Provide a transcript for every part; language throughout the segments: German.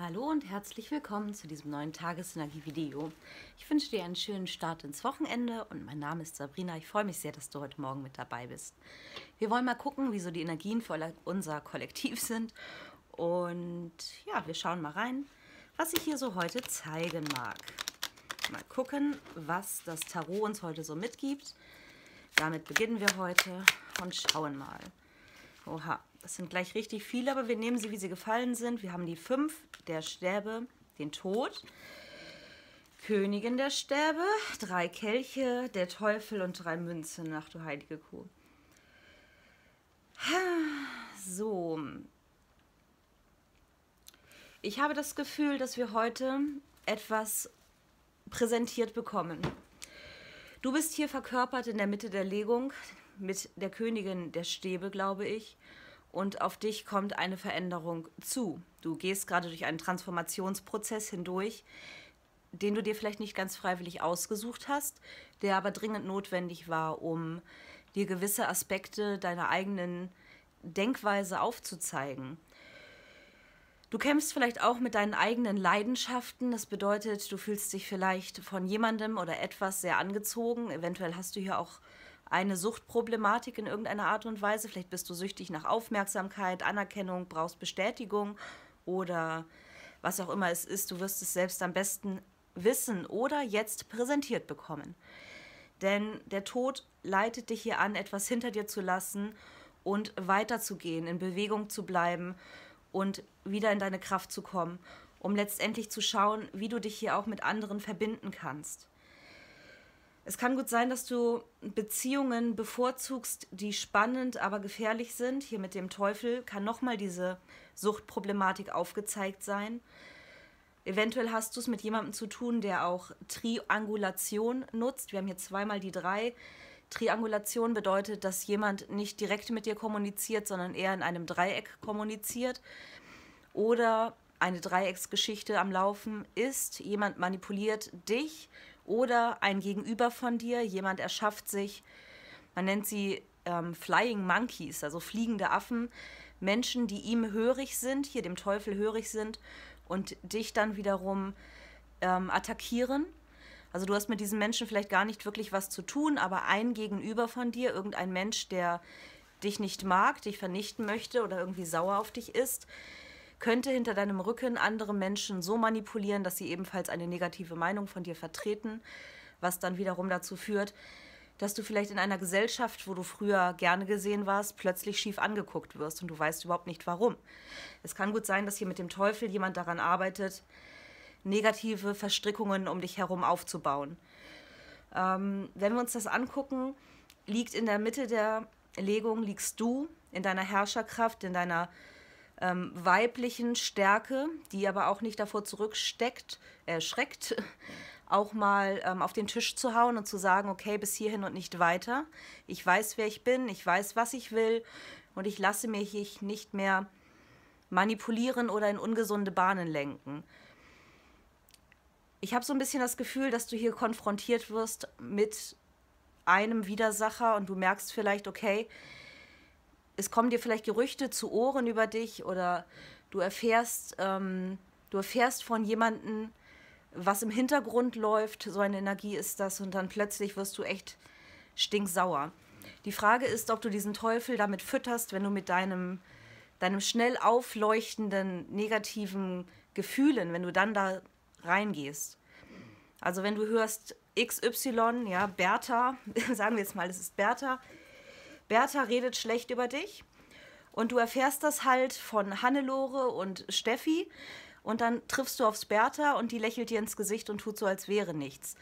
Hallo und herzlich willkommen zu diesem neuen Tagesenergie-Video. Ich wünsche dir einen schönen Start ins Wochenende und mein Name ist Sabrina. Ich freue mich sehr, dass du heute Morgen mit dabei bist. Wir wollen mal gucken, wieso die Energien für unser Kollektiv sind. Und ja, wir schauen mal rein, was ich hier so heute zeigen mag. Mal gucken, was das Tarot uns heute so mitgibt. Damit beginnen wir heute und schauen mal. Oha, das sind gleich richtig viele, aber wir nehmen sie, wie sie gefallen sind. Wir haben die fünf der Stäbe, den Tod, Königin der Stäbe, drei Kelche, der Teufel und drei Münzen. Ach du heilige Kuh. So. Ich habe das Gefühl, dass wir heute etwas präsentiert bekommen. Du bist hier verkörpert in der Mitte der Legung mit der Königin der Stäbe, glaube ich und auf dich kommt eine Veränderung zu. Du gehst gerade durch einen Transformationsprozess hindurch, den du dir vielleicht nicht ganz freiwillig ausgesucht hast, der aber dringend notwendig war, um dir gewisse Aspekte deiner eigenen Denkweise aufzuzeigen. Du kämpfst vielleicht auch mit deinen eigenen Leidenschaften. Das bedeutet, du fühlst dich vielleicht von jemandem oder etwas sehr angezogen. Eventuell hast du hier auch eine Suchtproblematik in irgendeiner Art und Weise. Vielleicht bist du süchtig nach Aufmerksamkeit, Anerkennung, brauchst Bestätigung oder was auch immer es ist. Du wirst es selbst am besten wissen oder jetzt präsentiert bekommen. Denn der Tod leitet dich hier an, etwas hinter dir zu lassen und weiterzugehen, in Bewegung zu bleiben und wieder in deine Kraft zu kommen, um letztendlich zu schauen, wie du dich hier auch mit anderen verbinden kannst. Es kann gut sein, dass du Beziehungen bevorzugst, die spannend, aber gefährlich sind. Hier mit dem Teufel kann nochmal diese Suchtproblematik aufgezeigt sein. Eventuell hast du es mit jemandem zu tun, der auch Triangulation nutzt. Wir haben hier zweimal die drei. Triangulation bedeutet, dass jemand nicht direkt mit dir kommuniziert, sondern eher in einem Dreieck kommuniziert. Oder eine Dreiecksgeschichte am Laufen ist, jemand manipuliert dich oder ein Gegenüber von dir, jemand erschafft sich, man nennt sie ähm, Flying Monkeys, also fliegende Affen, Menschen, die ihm hörig sind, hier dem Teufel hörig sind und dich dann wiederum ähm, attackieren. Also du hast mit diesen Menschen vielleicht gar nicht wirklich was zu tun, aber ein Gegenüber von dir, irgendein Mensch, der dich nicht mag, dich vernichten möchte oder irgendwie sauer auf dich ist, könnte hinter deinem Rücken andere Menschen so manipulieren, dass sie ebenfalls eine negative Meinung von dir vertreten, was dann wiederum dazu führt, dass du vielleicht in einer Gesellschaft, wo du früher gerne gesehen warst, plötzlich schief angeguckt wirst und du weißt überhaupt nicht warum. Es kann gut sein, dass hier mit dem Teufel jemand daran arbeitet, negative Verstrickungen um dich herum aufzubauen. Ähm, wenn wir uns das angucken, liegt in der Mitte der Legung, liegst du in deiner Herrscherkraft, in deiner äh, ähm, weiblichen Stärke, die aber auch nicht davor zurücksteckt, äh, auch mal ähm, auf den Tisch zu hauen und zu sagen, okay, bis hierhin und nicht weiter. Ich weiß, wer ich bin, ich weiß, was ich will und ich lasse mich nicht mehr manipulieren oder in ungesunde Bahnen lenken. Ich habe so ein bisschen das Gefühl, dass du hier konfrontiert wirst mit einem Widersacher und du merkst vielleicht, okay, es kommen dir vielleicht Gerüchte zu Ohren über dich oder du erfährst, ähm, du erfährst von jemandem, was im Hintergrund läuft, so eine Energie ist das und dann plötzlich wirst du echt stinksauer. Die Frage ist, ob du diesen Teufel damit fütterst, wenn du mit deinem, deinem schnell aufleuchtenden negativen Gefühlen, wenn du dann da reingehst. Also wenn du hörst XY, ja, Bertha, sagen wir jetzt mal, es ist Bertha, Bertha redet schlecht über dich. Und du erfährst das halt von Hannelore und Steffi. Und dann triffst du aufs Bertha und die lächelt dir ins Gesicht und tut so, als wäre nichts.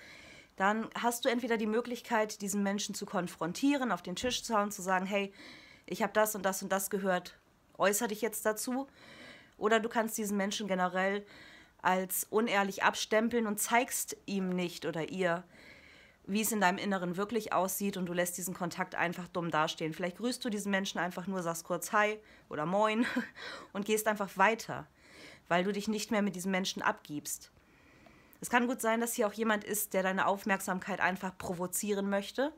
Dann hast du entweder die Möglichkeit, diesen Menschen zu konfrontieren, auf den Tisch zu hauen, zu sagen, hey, ich habe das und das und das gehört, äußere dich jetzt dazu. Oder du kannst diesen Menschen generell als unehrlich abstempeln und zeigst ihm nicht oder ihr, wie es in deinem Inneren wirklich aussieht und du lässt diesen Kontakt einfach dumm dastehen. Vielleicht grüßt du diesen Menschen einfach nur, sagst kurz Hi oder Moin und gehst einfach weiter, weil du dich nicht mehr mit diesem Menschen abgibst. Es kann gut sein, dass hier auch jemand ist, der deine Aufmerksamkeit einfach provozieren möchte,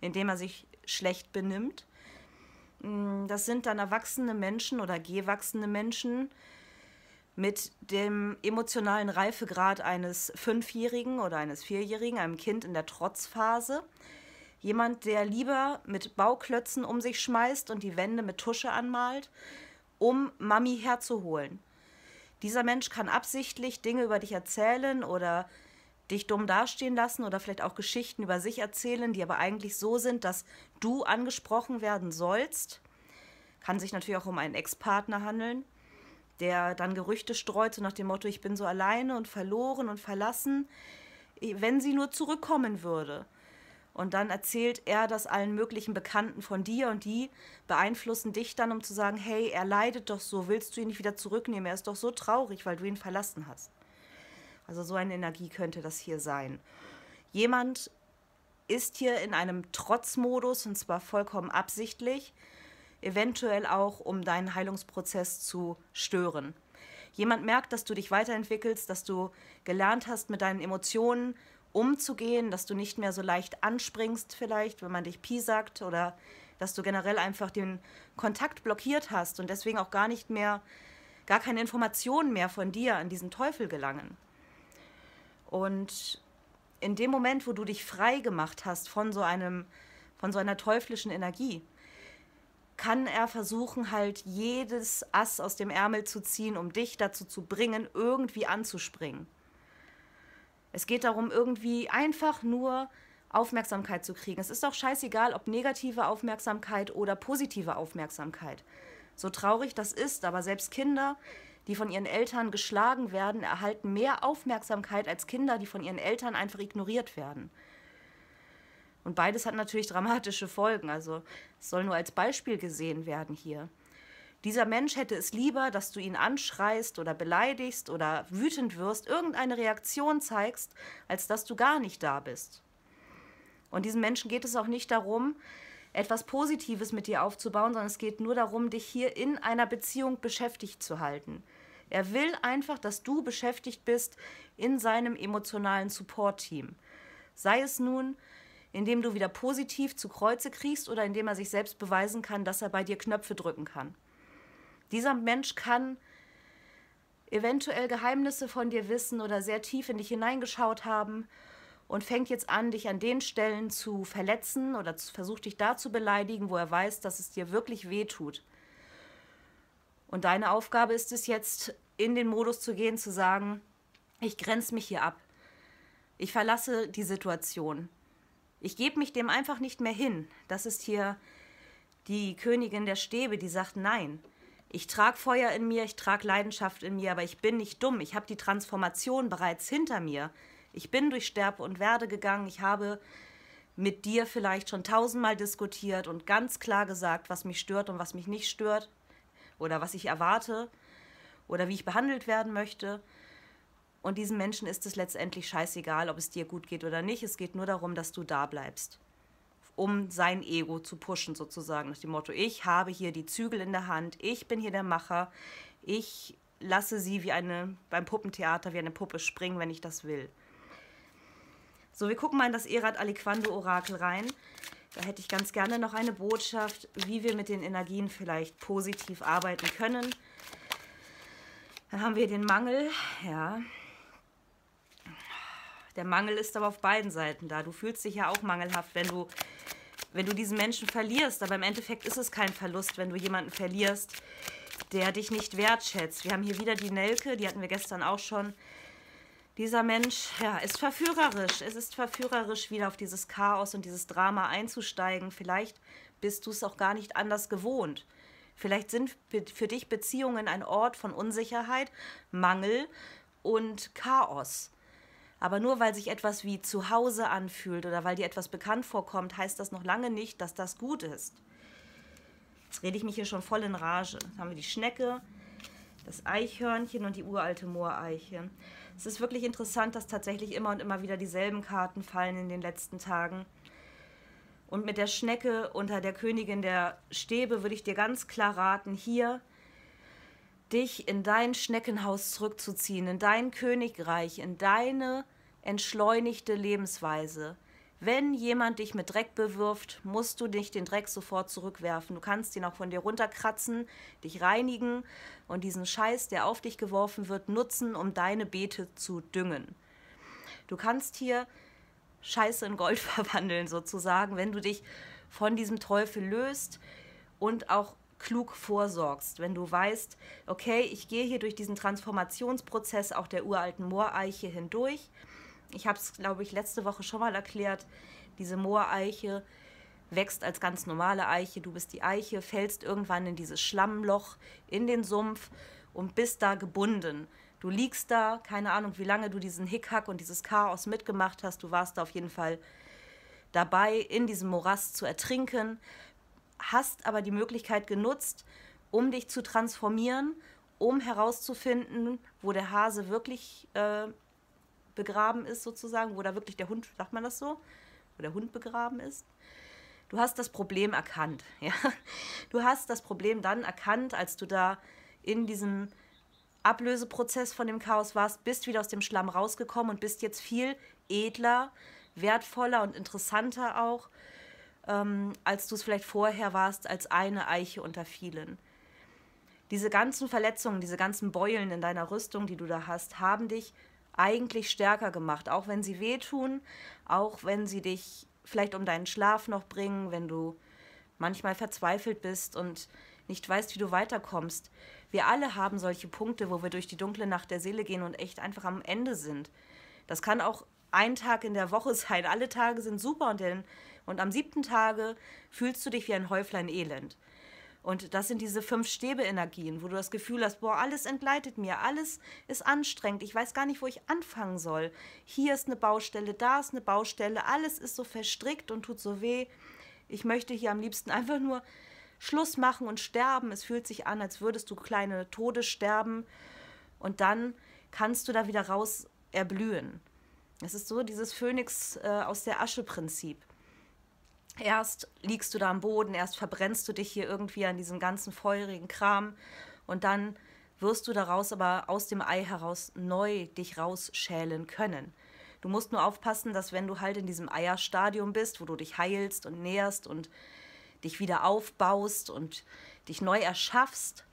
indem er sich schlecht benimmt. Mm, das sind dann erwachsene Menschen oder gewachsene Menschen, mit dem emotionalen Reifegrad eines Fünfjährigen oder eines Vierjährigen, einem Kind in der Trotzphase. Jemand, der lieber mit Bauklötzen um sich schmeißt und die Wände mit Tusche anmalt, um Mami herzuholen. Dieser Mensch kann absichtlich Dinge über dich erzählen oder dich dumm dastehen lassen oder vielleicht auch Geschichten über sich erzählen, die aber eigentlich so sind, dass du angesprochen werden sollst. Kann sich natürlich auch um einen Ex-Partner handeln der dann Gerüchte streut, so nach dem Motto, ich bin so alleine und verloren und verlassen, wenn sie nur zurückkommen würde. Und dann erzählt er das allen möglichen Bekannten von dir und die beeinflussen dich dann, um zu sagen, hey, er leidet doch so, willst du ihn nicht wieder zurücknehmen? Er ist doch so traurig, weil du ihn verlassen hast. Also so eine Energie könnte das hier sein. Jemand ist hier in einem Trotzmodus und zwar vollkommen absichtlich eventuell auch, um deinen Heilungsprozess zu stören. Jemand merkt, dass du dich weiterentwickelst, dass du gelernt hast, mit deinen Emotionen umzugehen, dass du nicht mehr so leicht anspringst vielleicht, wenn man dich sagt oder dass du generell einfach den Kontakt blockiert hast und deswegen auch gar nicht mehr, gar keine Informationen mehr von dir an diesen Teufel gelangen. Und in dem Moment, wo du dich frei gemacht hast von so einem, von so einer teuflischen Energie, kann er versuchen, halt jedes Ass aus dem Ärmel zu ziehen, um dich dazu zu bringen, irgendwie anzuspringen. Es geht darum, irgendwie einfach nur Aufmerksamkeit zu kriegen. Es ist auch scheißegal, ob negative Aufmerksamkeit oder positive Aufmerksamkeit. So traurig das ist, aber selbst Kinder, die von ihren Eltern geschlagen werden, erhalten mehr Aufmerksamkeit als Kinder, die von ihren Eltern einfach ignoriert werden. Und beides hat natürlich dramatische Folgen. Also es soll nur als Beispiel gesehen werden hier. Dieser Mensch hätte es lieber, dass du ihn anschreist oder beleidigst oder wütend wirst, irgendeine Reaktion zeigst, als dass du gar nicht da bist. Und diesem Menschen geht es auch nicht darum, etwas Positives mit dir aufzubauen, sondern es geht nur darum, dich hier in einer Beziehung beschäftigt zu halten. Er will einfach, dass du beschäftigt bist in seinem emotionalen Support-Team. Sei es nun, indem du wieder positiv zu Kreuze kriegst oder indem er sich selbst beweisen kann, dass er bei dir Knöpfe drücken kann. Dieser Mensch kann eventuell Geheimnisse von dir wissen oder sehr tief in dich hineingeschaut haben und fängt jetzt an, dich an den Stellen zu verletzen oder versucht dich da zu beleidigen, wo er weiß, dass es dir wirklich weh tut. Und deine Aufgabe ist es jetzt, in den Modus zu gehen, zu sagen, ich grenze mich hier ab. Ich verlasse die Situation. Ich gebe mich dem einfach nicht mehr hin. Das ist hier die Königin der Stäbe, die sagt nein. Ich trage Feuer in mir, ich trage Leidenschaft in mir, aber ich bin nicht dumm. Ich habe die Transformation bereits hinter mir. Ich bin durch Sterbe und Werde gegangen. Ich habe mit dir vielleicht schon tausendmal diskutiert und ganz klar gesagt, was mich stört und was mich nicht stört oder was ich erwarte oder wie ich behandelt werden möchte. Und diesen Menschen ist es letztendlich scheißegal, ob es dir gut geht oder nicht. Es geht nur darum, dass du da bleibst, um sein Ego zu pushen sozusagen. Nach dem Motto, ich habe hier die Zügel in der Hand, ich bin hier der Macher, ich lasse sie wie eine, beim Puppentheater wie eine Puppe springen, wenn ich das will. So, wir gucken mal in das Erat Aliquando Orakel rein. Da hätte ich ganz gerne noch eine Botschaft, wie wir mit den Energien vielleicht positiv arbeiten können. Dann haben wir den Mangel, ja, der Mangel ist aber auf beiden Seiten da. Du fühlst dich ja auch mangelhaft, wenn du, wenn du diesen Menschen verlierst. Aber im Endeffekt ist es kein Verlust, wenn du jemanden verlierst, der dich nicht wertschätzt. Wir haben hier wieder die Nelke, die hatten wir gestern auch schon. Dieser Mensch ja, ist verführerisch. Es ist verführerisch, wieder auf dieses Chaos und dieses Drama einzusteigen. Vielleicht bist du es auch gar nicht anders gewohnt. Vielleicht sind für dich Beziehungen ein Ort von Unsicherheit, Mangel und Chaos. Aber nur weil sich etwas wie zu Hause anfühlt oder weil dir etwas bekannt vorkommt, heißt das noch lange nicht, dass das gut ist. Jetzt rede ich mich hier schon voll in Rage. Jetzt haben wir die Schnecke, das Eichhörnchen und die uralte Mooreiche. Es ist wirklich interessant, dass tatsächlich immer und immer wieder dieselben Karten fallen in den letzten Tagen. Und mit der Schnecke unter der Königin der Stäbe würde ich dir ganz klar raten, hier dich in dein Schneckenhaus zurückzuziehen, in dein Königreich, in deine entschleunigte Lebensweise. Wenn jemand dich mit Dreck bewirft, musst du nicht den Dreck sofort zurückwerfen. Du kannst ihn auch von dir runterkratzen, dich reinigen und diesen Scheiß, der auf dich geworfen wird, nutzen, um deine Beete zu düngen. Du kannst hier Scheiße in Gold verwandeln sozusagen, wenn du dich von diesem Teufel löst und auch klug vorsorgst, wenn du weißt, okay, ich gehe hier durch diesen Transformationsprozess auch der uralten Mooreiche hindurch. Ich habe es, glaube ich, letzte Woche schon mal erklärt, diese Mooreiche wächst als ganz normale Eiche, du bist die Eiche, fällst irgendwann in dieses Schlammloch, in den Sumpf und bist da gebunden. Du liegst da, keine Ahnung, wie lange du diesen Hickhack und dieses Chaos mitgemacht hast, du warst da auf jeden Fall dabei, in diesem Morast zu ertrinken hast aber die Möglichkeit genutzt, um dich zu transformieren, um herauszufinden, wo der Hase wirklich äh, begraben ist, sozusagen, wo da wirklich der Hund, sagt man das so, wo der Hund begraben ist. Du hast das Problem erkannt. Ja? Du hast das Problem dann erkannt, als du da in diesem Ablöseprozess von dem Chaos warst, bist wieder aus dem Schlamm rausgekommen und bist jetzt viel edler, wertvoller und interessanter auch ähm, als du es vielleicht vorher warst, als eine Eiche unter vielen. Diese ganzen Verletzungen, diese ganzen Beulen in deiner Rüstung, die du da hast, haben dich eigentlich stärker gemacht, auch wenn sie wehtun, auch wenn sie dich vielleicht um deinen Schlaf noch bringen, wenn du manchmal verzweifelt bist und nicht weißt, wie du weiterkommst. Wir alle haben solche Punkte, wo wir durch die dunkle Nacht der Seele gehen und echt einfach am Ende sind. Das kann auch ein Tag in der Woche sein, halt, alle Tage sind super und, denn, und am siebten Tage fühlst du dich wie ein Häuflein Elend. Und das sind diese fünf Stäbe-Energien, wo du das Gefühl hast, boah, alles entgleitet mir, alles ist anstrengend, ich weiß gar nicht, wo ich anfangen soll. Hier ist eine Baustelle, da ist eine Baustelle, alles ist so verstrickt und tut so weh. Ich möchte hier am liebsten einfach nur Schluss machen und sterben. Es fühlt sich an, als würdest du kleine Tode sterben. Und dann kannst du da wieder raus erblühen. Es ist so dieses Phönix äh, aus der Asche-Prinzip. Erst liegst du da am Boden, erst verbrennst du dich hier irgendwie an diesem ganzen feurigen Kram und dann wirst du daraus aber aus dem Ei heraus neu dich rausschälen können. Du musst nur aufpassen, dass wenn du halt in diesem Eierstadium bist, wo du dich heilst und nährst und dich wieder aufbaust und dich neu erschaffst,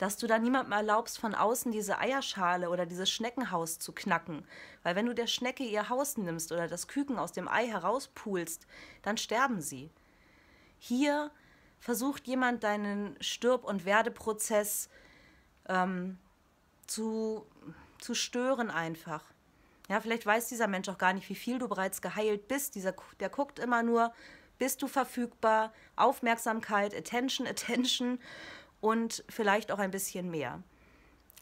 dass du da niemandem erlaubst, von außen diese Eierschale oder dieses Schneckenhaus zu knacken. Weil wenn du der Schnecke ihr Haus nimmst oder das Küken aus dem Ei herauspulst, dann sterben sie. Hier versucht jemand deinen Stirb- und Werdeprozess ähm, zu, zu stören einfach. Ja, vielleicht weiß dieser Mensch auch gar nicht, wie viel du bereits geheilt bist. Dieser, der guckt immer nur, bist du verfügbar, Aufmerksamkeit, Attention, Attention und vielleicht auch ein bisschen mehr.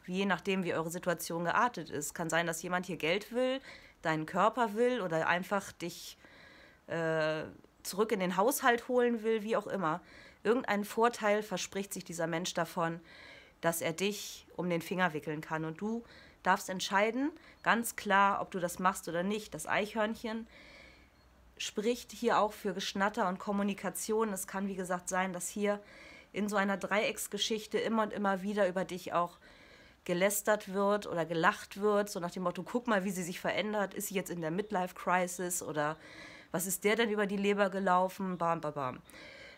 Je nachdem, wie eure Situation geartet ist. Kann sein, dass jemand hier Geld will, deinen Körper will oder einfach dich äh, zurück in den Haushalt holen will, wie auch immer. Irgendeinen Vorteil verspricht sich dieser Mensch davon, dass er dich um den Finger wickeln kann. Und du darfst entscheiden, ganz klar, ob du das machst oder nicht. Das Eichhörnchen spricht hier auch für Geschnatter und Kommunikation. Es kann, wie gesagt, sein, dass hier in so einer Dreiecksgeschichte immer und immer wieder über dich auch gelästert wird oder gelacht wird, so nach dem Motto, guck mal, wie sie sich verändert, ist sie jetzt in der Midlife-Crisis oder was ist der denn über die Leber gelaufen, bam, bam, bam.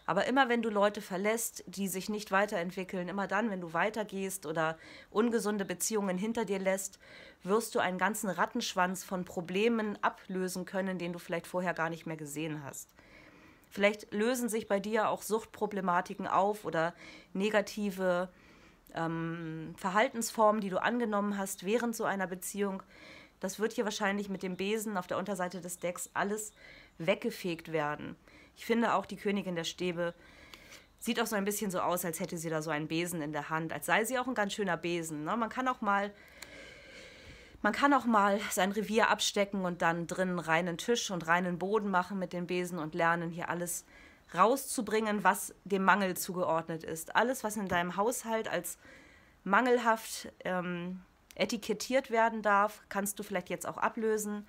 Aber immer wenn du Leute verlässt, die sich nicht weiterentwickeln, immer dann, wenn du weitergehst oder ungesunde Beziehungen hinter dir lässt, wirst du einen ganzen Rattenschwanz von Problemen ablösen können, den du vielleicht vorher gar nicht mehr gesehen hast. Vielleicht lösen sich bei dir auch Suchtproblematiken auf oder negative ähm, Verhaltensformen, die du angenommen hast während so einer Beziehung. Das wird hier wahrscheinlich mit dem Besen auf der Unterseite des Decks alles weggefegt werden. Ich finde auch die Königin der Stäbe sieht auch so ein bisschen so aus, als hätte sie da so einen Besen in der Hand, als sei sie auch ein ganz schöner Besen. Ne? Man kann auch mal man kann auch mal sein Revier abstecken und dann drinnen reinen Tisch und reinen Boden machen mit dem Besen und lernen, hier alles rauszubringen, was dem Mangel zugeordnet ist. Alles, was in deinem Haushalt als mangelhaft ähm, etikettiert werden darf, kannst du vielleicht jetzt auch ablösen.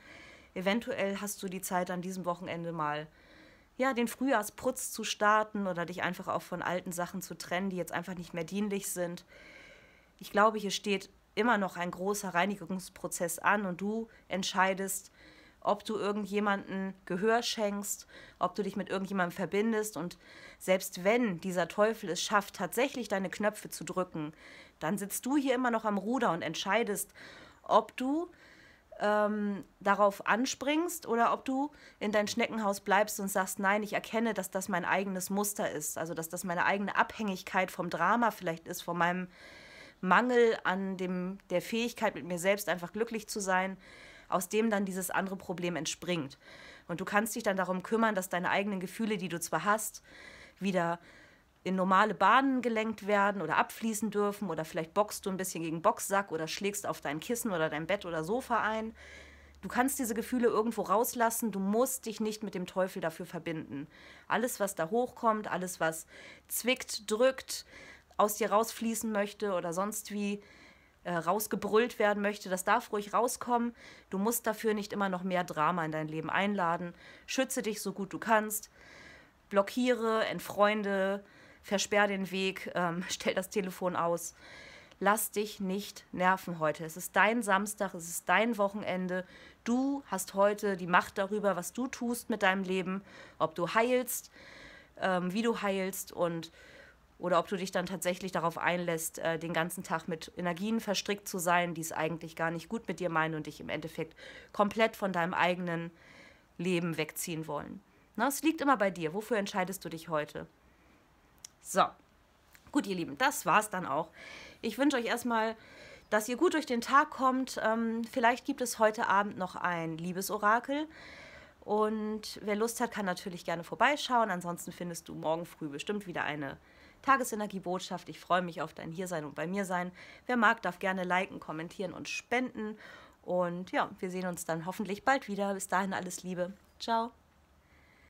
Eventuell hast du die Zeit an diesem Wochenende mal ja, den Frühjahrsputz zu starten oder dich einfach auch von alten Sachen zu trennen, die jetzt einfach nicht mehr dienlich sind. Ich glaube, hier steht immer noch ein großer Reinigungsprozess an und du entscheidest, ob du irgendjemanden Gehör schenkst, ob du dich mit irgendjemandem verbindest und selbst wenn dieser Teufel es schafft, tatsächlich deine Knöpfe zu drücken, dann sitzt du hier immer noch am Ruder und entscheidest, ob du ähm, darauf anspringst oder ob du in dein Schneckenhaus bleibst und sagst, nein, ich erkenne, dass das mein eigenes Muster ist, also dass das meine eigene Abhängigkeit vom Drama vielleicht ist, von meinem Mangel an dem, der Fähigkeit, mit mir selbst einfach glücklich zu sein, aus dem dann dieses andere Problem entspringt. Und du kannst dich dann darum kümmern, dass deine eigenen Gefühle, die du zwar hast, wieder in normale Bahnen gelenkt werden oder abfließen dürfen oder vielleicht boxst du ein bisschen gegen Boxsack oder schlägst auf dein Kissen oder dein Bett oder Sofa ein. Du kannst diese Gefühle irgendwo rauslassen, du musst dich nicht mit dem Teufel dafür verbinden. Alles, was da hochkommt, alles, was zwickt, drückt, aus dir rausfließen möchte oder sonst wie äh, rausgebrüllt werden möchte, das darf ruhig rauskommen. Du musst dafür nicht immer noch mehr Drama in dein Leben einladen. Schütze dich so gut du kannst. Blockiere, entfreunde, versperr den Weg, ähm, stell das Telefon aus. Lass dich nicht nerven heute. Es ist dein Samstag, es ist dein Wochenende. Du hast heute die Macht darüber, was du tust mit deinem Leben, ob du heilst, ähm, wie du heilst und oder ob du dich dann tatsächlich darauf einlässt, äh, den ganzen Tag mit Energien verstrickt zu sein, die es eigentlich gar nicht gut mit dir meinen und dich im Endeffekt komplett von deinem eigenen Leben wegziehen wollen. Na, es liegt immer bei dir. Wofür entscheidest du dich heute? So, gut, ihr Lieben, das war's dann auch. Ich wünsche euch erstmal, dass ihr gut durch den Tag kommt. Ähm, vielleicht gibt es heute Abend noch ein Liebesorakel. Und wer Lust hat, kann natürlich gerne vorbeischauen. Ansonsten findest du morgen früh bestimmt wieder eine Tagesenergiebotschaft. Ich freue mich auf dein Hiersein und bei mir sein. Wer mag, darf gerne liken, kommentieren und spenden. Und ja, wir sehen uns dann hoffentlich bald wieder. Bis dahin alles Liebe. Ciao.